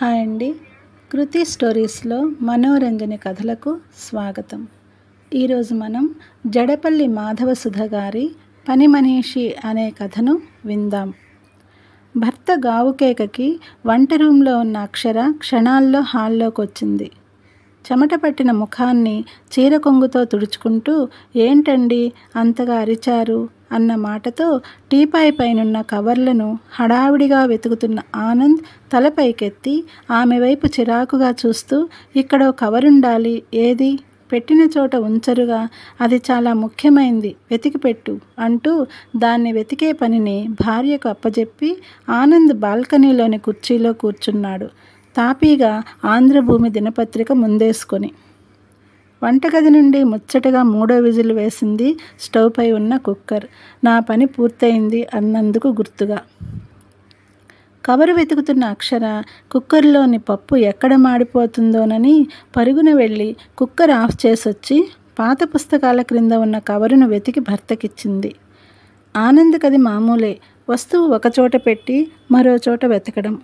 hi అండి కృతి స్టోరీస్లో మనోరంజన కథలకు స్వాగతం ఈరోజు మనం జడపల్లి మాధవ సుధ గారి పని మనీషి అనే కథను విందాం భర్త గావుకేకకి వంట రూంలో ఉన్న అక్షర క్షణాల్లో హాల్లోకి వచ్చింది చెమట పట్టిన ముఖాన్ని చీర కొంగుతో తుడుచుకుంటూ ఏంటండి అంతగా అరిచారు అన్న మాటతో టీపాయ్ పైనున్న కవర్లను హడావిడిగా వెతుకుతున్న ఆనంద్ తలపైకెత్తి ఆమె వైపు చిరాకుగా చూస్తూ ఇక్కడో కవరుండాలి ఏది పెట్టిన చోట ఉంచరుగా అది చాలా ముఖ్యమైంది వెతికిపెట్టు అంటూ దాన్ని వెతికే పనిని భార్యకు అప్పజెప్పి ఆనంద్ బాల్కనీలోని కుర్చీలో కూర్చున్నాడు తాపీగా ఆంధ్రభూమి దినపత్రిక ముందేసుకొని వంటగది నుండి ముచ్చటగా మూడో విజిల్ వేసింది స్టవ్ పై ఉన్న కుక్కర్ నా పని పూర్తయింది అన్నందుకు గుర్తుగా కవరు వెతుకుతున్న అక్షర కుక్కర్లోని పప్పు ఎక్కడ మాడిపోతుందోనని పరుగున వెళ్ళి కుక్కర్ ఆఫ్ చేసొచ్చి పాత పుస్తకాల క్రింద ఉన్న కవరును వెతికి భర్తకిచ్చింది ఆనందకది మామూలే వస్తువు ఒకచోట పెట్టి మరో చోట వెతకడం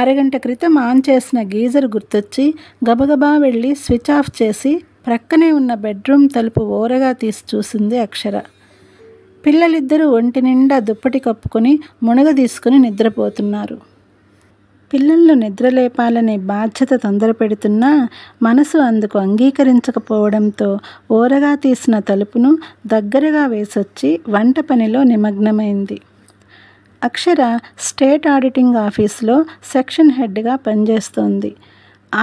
అరగంట క్రితం ఆన్ చేసిన గీజర్ గుర్తొచ్చి గబగబా వెళ్ళి స్విచ్ ఆఫ్ చేసి ప్రక్కనే ఉన్న బెడ్రూమ్ తలుపు ఓరగా తీసి చూసింది అక్షర పిల్లలిద్దరూ ఒంటి నిండా దుప్పటి కప్పుకొని మునగ తీసుకుని నిద్రపోతున్నారు పిల్లలను నిద్రలేపాలనే బాధ్యత తొందర పెడుతున్నా మనసు అందుకు అంగీకరించకపోవడంతో ఓరగా తీసిన తలుపును దగ్గరగా వేసొచ్చి వంట పనిలో నిమగ్నమైంది అక్షర స్టేట్ ఆడిటింగ్ ఆఫీస్లో సెక్షన్ హెడ్గా పనిచేస్తోంది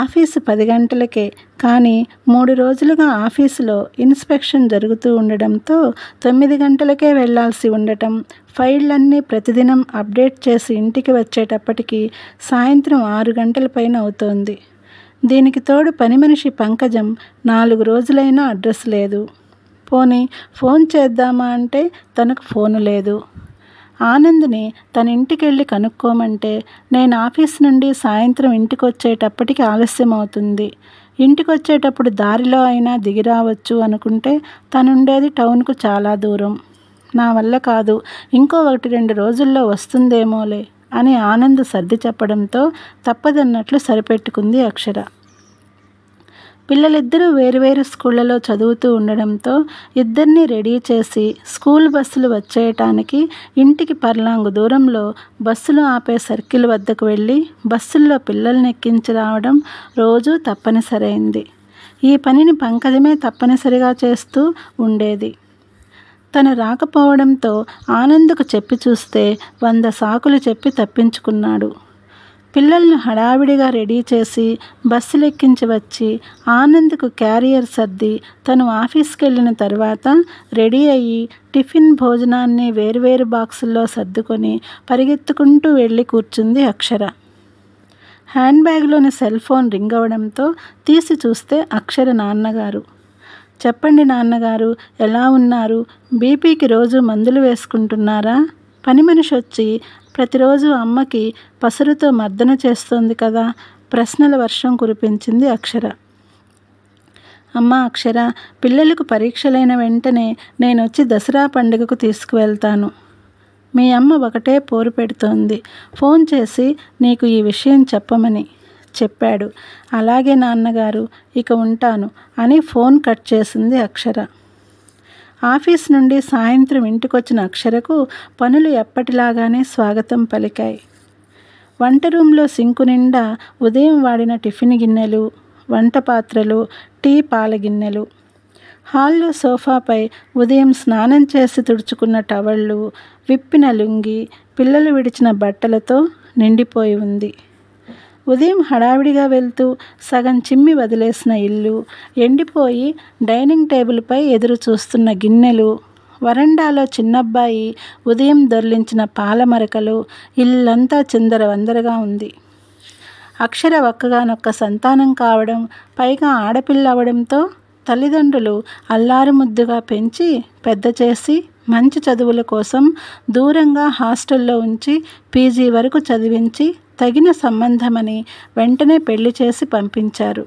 ఆఫీసు పది గంటలకే కానీ మూడు రోజులుగా ఆఫీసులో ఇన్స్పెక్షన్ జరుగుతూ ఉండడంతో తొమ్మిది గంటలకే వెళ్లాల్సి ఉండటం ఫైళ్ళన్నీ ప్రతిదినం అప్డేట్ చేసి ఇంటికి వచ్చేటప్పటికి సాయంత్రం ఆరు గంటల పైన అవుతోంది దీనికి తోడు పని మనిషి పంకజం నాలుగు రోజులైనా అడ్రస్ లేదు పోనీ ఫోన్ చేద్దామా అంటే తనకు ఫోను లేదు ఆనంద్ని తన ఇంటికెళ్ళి కనుక్కోమంటే నేను ఆఫీస్ నుండి సాయంత్రం ఇంటికి వచ్చేటప్పటికి ఆలస్యం అవుతుంది ఇంటికి వచ్చేటప్పుడు దారిలో అయినా దిగిరావచ్చు అనుకుంటే తనుండేది టౌన్కు చాలా దూరం నా వల్ల కాదు ఇంకో ఒకటి రెండు రోజుల్లో వస్తుందేమోలే అని ఆనంద్ సర్ది చెప్పడంతో తప్పదన్నట్లు సరిపెట్టుకుంది అక్షర పిల్లలిద్దరూ వేరువేరు స్కూళ్ళలో చదువుతూ ఉండడంతో ఇద్దరిని రెడీ చేసి స్కూల్ బస్సులు వచ్చేయటానికి ఇంటికి పర్లాంగు దూరంలో బస్సులు ఆపే సర్కిల్ వద్దకు వెళ్ళి బస్సుల్లో పిల్లల్ని ఎక్కించి రావడం రోజూ తప్పనిసరైంది ఈ పనిని పంకజమే తప్పనిసరిగా చేస్తూ ఉండేది తను రాకపోవడంతో ఆనందుకు చెప్పి చూస్తే వంద సాకులు చెప్పి తప్పించుకున్నాడు పిల్లల్ని హడావిడిగా రెడీ చేసి బస్సులు ఎక్కించి వచ్చి ఆనంద్కు క్యారియర్ సర్ది తను ఆఫీస్కి వెళ్ళిన తర్వాత రెడీ అయ్యి టిఫిన్ భోజనాన్ని వేరువేరు బాక్సుల్లో సర్దుకొని పరిగెత్తుకుంటూ వెళ్ళి కూర్చుంది అక్షర హ్యాండ్ బ్యాగ్లోని సెల్ ఫోన్ రింగ్ అవడంతో తీసి చూస్తే అక్షర నాన్నగారు చెప్పండి నాన్నగారు ఎలా ఉన్నారు బీపీకి రోజు మందులు వేసుకుంటున్నారా పని మనిషి వచ్చి ప్రతిరోజు అమ్మకి పసరుతో మర్దన చేస్తోంది కదా ప్రశ్నల వర్షం కురిపించింది అక్షర అమ్మ అక్షర పిల్లలకు పరీక్షలైన వెంటనే నేను వచ్చి దసరా పండుగకు తీసుకువెళ్తాను మీ అమ్మ ఒకటే పోరు పెడుతోంది ఫోన్ చేసి నీకు ఈ విషయం చెప్పమని చెప్పాడు అలాగే నాన్నగారు ఇక ఉంటాను అని ఫోన్ కట్ చేసింది అక్షర ఆఫీస్ నుండి సాయంత్రం ఇంటికొచ్చిన అక్షరకు పనులు ఎప్పటిలాగానే స్వాగతం పలికాయి వంట రూమ్లో సింకు నిండా ఉదయం వాడిన టిఫిన్ గిన్నెలు వంట పాత్రలు టీ పాల గిన్నెలు హాల్లో సోఫాపై ఉదయం స్నానం చేసి తుడుచుకున్న టవళ్ళు విప్పిన లుంగి పిల్లలు విడిచిన బట్టలతో నిండిపోయి ఉంది ఉదయం హడావిడిగా వెళ్తూ సగం చిమ్మి వదిలేసిన ఇల్లు ఎండిపోయి డైనింగ్ టేబుల్పై ఎదురు చూస్తున్న గిన్నెలు వరండాలో చిన్నబ్బాయి ఉదయం దొర్లించిన పాలమరకలు ఇల్లంతా చిందర వందరగా ఉంది అక్షర ఒక్కగానొక్క సంతానం కావడం పైగా ఆడపిల్ల అవడంతో తల్లిదండ్రులు అల్లారు ముద్దుగా పెంచి పెద్ద చేసి మంచి చదువుల కోసం దూరంగా హాస్టల్లో ఉంచి పీజీ వరకు చదివించి తగిన సంబంధమని వెంటనే పెళ్లి చేసి పంపించారు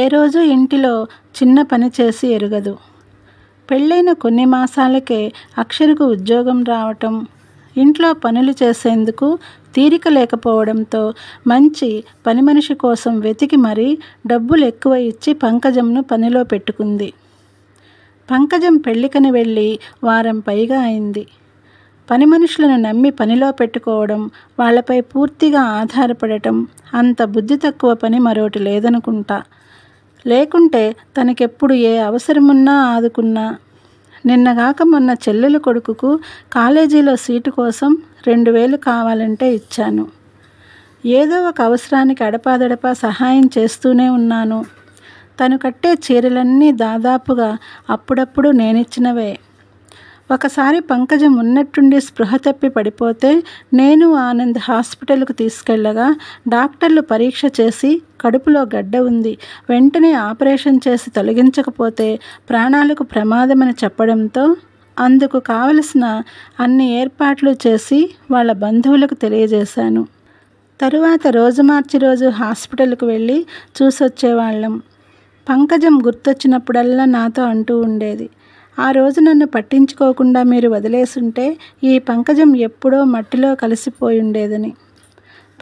ఏ రోజు ఇంటిలో చిన్న పని చేసి ఎరగదు పెళ్ళైన కొన్ని మాసాలకే అక్షరకు ఉద్యోగం రావటం ఇంట్లో పనులు చేసేందుకు తీరిక లేకపోవడంతో మంచి పని మనిషి కోసం వెతికి మరీ డబ్బులు ఎక్కువ ఇచ్చి పంకజంను పనిలో పెట్టుకుంది పంకజం పెళ్ళికని వెళ్ళి వారం పైగా అయింది పని మనుషులను నమ్మి పనిలో పెట్టుకోవడం వాళ్ళపై పూర్తిగా ఆధారపడటం అంత బుద్ధి తక్కువ పని మరొకటి లేదనుకుంటా లేకుంటే తనకెప్పుడు ఏ అవసరమున్నా ఆదుకున్నా నిన్నగాక మొన్న చెల్లెలు కొడుకుకు కాలేజీలో సీటు కోసం రెండు వేలు కావాలంటే ఇచ్చాను ఏదో ఒక అవసరానికి అడపాదడపా సహాయం చేస్తూనే ఉన్నాను తను కట్టే చీరలన్నీ దాదాపుగా అప్పుడప్పుడు నేనిచ్చినవే ఒకసారి పంకజం ఉన్నట్టుండి స్పృహ తప్పి పడిపోతే నేను ఆనంద్ హాస్పిటల్కు తీసుకెళ్ళగా డాక్టర్లు పరీక్ష చేసి కడుపులో గడ్డ ఉంది వెంటనే ఆపరేషన్ చేసి తొలగించకపోతే ప్రాణాలకు ప్రమాదమని చెప్పడంతో అందుకు కావలసిన అన్ని ఏర్పాట్లు చేసి వాళ్ళ బంధువులకు తెలియజేశాను తరువాత రోజు మార్చి రోజు హాస్పిటల్కు వెళ్ళి చూసొచ్చేవాళ్ళం పంకజం గుర్తొచ్చినప్పుడల్లా నాతో అంటూ ఉండేది ఆ రోజు నన్ను పట్టించుకోకుండా మీరు వదిలేసుంటే ఈ పంకజం ఎప్పుడో మట్టిలో కలిసిపోయి ఉండేదని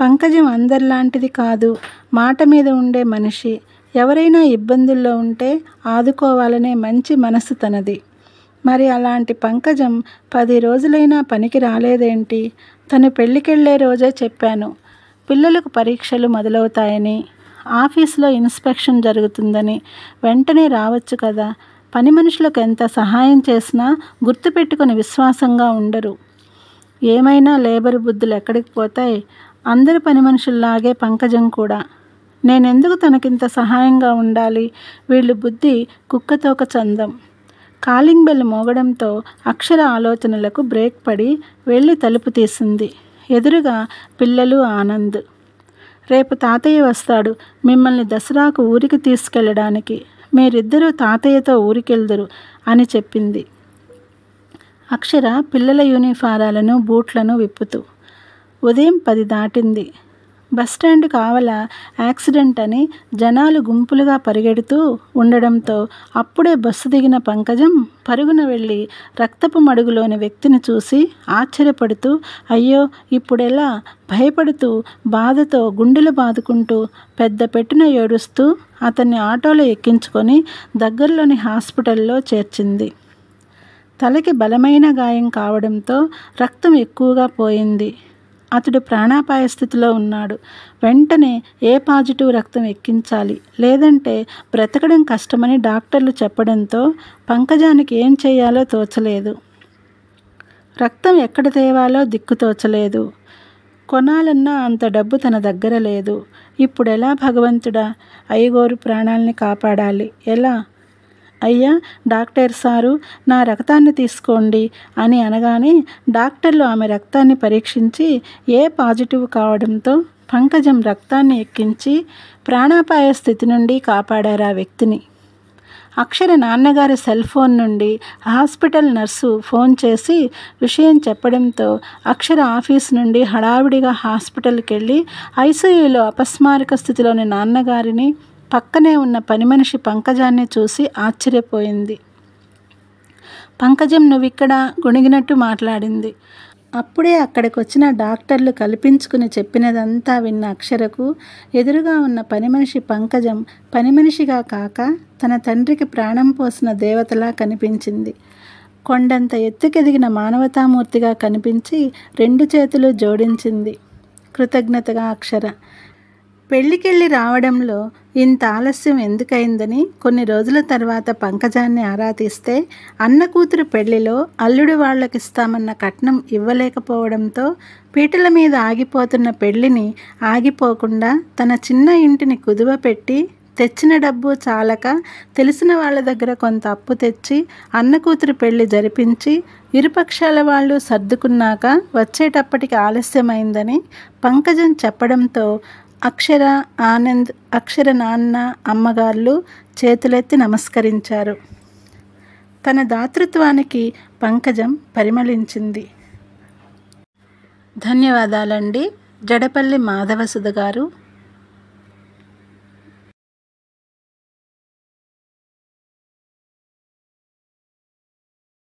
పంకజం అందరిలాంటిది కాదు మాట మీద ఉండే మనిషి ఎవరైనా ఇబ్బందుల్లో ఉంటే ఆదుకోవాలనే మంచి మనసు తనది మరి అలాంటి పంకజం పది రోజులైనా పనికి రాలేదేంటి తను పెళ్ళికెళ్లే రోజే చెప్పాను పిల్లలకు పరీక్షలు మొదలవుతాయని ఆఫీస్లో ఇన్స్పెక్షన్ జరుగుతుందని వెంటనే రావచ్చు కదా పని మనుషులకు ఎంత సహాయం చేసినా గుర్తుపెట్టుకుని విశ్వాసంగా ఉండరు ఏమైనా లేబర్ బుద్ధులు ఎక్కడికి పోతాయి అందరి పని మనుషుల్లాగే పంకజం కూడా నేనెందుకు తనకింత సహాయంగా ఉండాలి వీళ్ళు బుద్ధి కుక్కతోక చందం కాలింగ్ బెల్ మోగడంతో అక్షర ఆలోచనలకు బ్రేక్ పడి వెళ్ళి తలుపు తీసింది ఎదురుగా పిల్లలు ఆనంద్ రేపు తాతయ్య వస్తాడు మిమ్మల్ని దసరాకు ఊరికి తీసుకెళ్ళడానికి మీరిద్దరూ తాతయ్యతో ఊరికెళ్దరు అని చెప్పింది అక్షర పిల్లల యూనిఫారాలను బూట్లను విప్పుతూ ఉదయం పది దాటింది బస్టాండ్ కావల యాక్సిడెంట్ అని జనాలు గుంపులుగా పరిగెడుతూ ఉండడంతో అప్పుడే బస్సు దిగిన పంకజం పరుగున వెళ్ళి రక్తపు మడుగులోని వ్యక్తిని చూసి ఆశ్చర్యపడుతూ అయ్యో ఇప్పుడెలా భయపడుతూ బాధతో గుండెలు బాదుకుంటూ పెద్ద పెట్టున ఏడుస్తూ అతన్ని ఆటోలో ఎక్కించుకొని దగ్గరలోని హాస్పిటల్లో చేర్చింది తలకి బలమైన గాయం కావడంతో రక్తం ఎక్కువగా పోయింది అతడు ప్రాణాపాయ స్థితిలో ఉన్నాడు వెంటనే ఏ పాజిటివ్ రక్తం ఎక్కించాలి లేదంటే బ్రతకడం కష్టమని డాక్టర్లు చెప్పడంతో పంకజానికి ఏం చేయాలో తోచలేదు రక్తం ఎక్కడ తేవాలో దిక్కు తోచలేదు కొనాలన్నా అంత డబ్బు తన దగ్గర లేదు ఇప్పుడెలా భగవంతుడా ఐగోరు ప్రాణాలని కాపాడాలి ఎలా అయ్యా డాక్టర్ సారు నా రక్తాన్ని తీసుకోండి అని అనగానే డాక్టర్లు ఆమె రక్తాన్ని పరీక్షించి ఏ పాజిటివ్ కావడంతో పంకజం రక్తాన్ని ఎక్కించి ప్రాణాపాయ స్థితి నుండి కాపాడారు ఆ వ్యక్తిని అక్షర నాన్నగారి సెల్ ఫోన్ నుండి హాస్పిటల్ నర్సు ఫోన్ చేసి విషయం చెప్పడంతో అక్షర ఆఫీస్ నుండి హడావిడిగా హాస్పిటల్కి వెళ్ళి ఐసీయూలో అపస్మారక స్థితిలోని నాన్నగారిని పక్కనే ఉన్న పని మనిషి పంకజాన్ని చూసి ఆశ్చర్యపోయింది పంకజం నువ్విక్కడ గొణిగినట్టు మాట్లాడింది అప్పుడే అక్కడికి వచ్చిన డాక్టర్లు కల్పించుకుని చెప్పినదంతా విన్న అక్షరకు ఎదురుగా ఉన్న పని మనిషి పంకజం పని మనిషిగా కాక తన తండ్రికి ప్రాణం పోసిన దేవతలా కనిపించింది కొండంత ఎత్తుకెదిగిన మానవతామూర్తిగా కనిపించి రెండు చేతులు జోడించింది కృతజ్ఞతగా అక్షర పెళ్ళికెళ్ళి రావడంలో ఇంత ఆలస్యం ఎందుకైందని కొన్ని రోజుల తర్వాత పంకజాన్ని ఆరా తీస్తే అన్న కూతురు పెళ్లిలో అల్లుడు వాళ్ళకిస్తామన్న కట్నం ఇవ్వలేకపోవడంతో పీటల మీద ఆగిపోతున్న పెళ్లిని ఆగిపోకుండా తన చిన్న ఇంటిని కుదువ పెట్టి తెచ్చిన డబ్బు చాలక తెలిసిన వాళ్ళ దగ్గర కొంత అప్పు తెచ్చి అన్న కూతురు పెళ్లి జరిపించి ఇరుపక్షాల వాళ్ళు సర్దుకున్నాక వచ్చేటప్పటికి ఆలస్యమైందని పంకజం చెప్పడంతో అక్షర ఆనంద్ అక్షర నాన్న అమ్మగార్లు చేతులెత్తి నమస్కరించారు తన దాతృత్వానికి పంకజం పరిమళించింది ధన్యవాదాలండి జడపల్లి మాధవసుధ గారు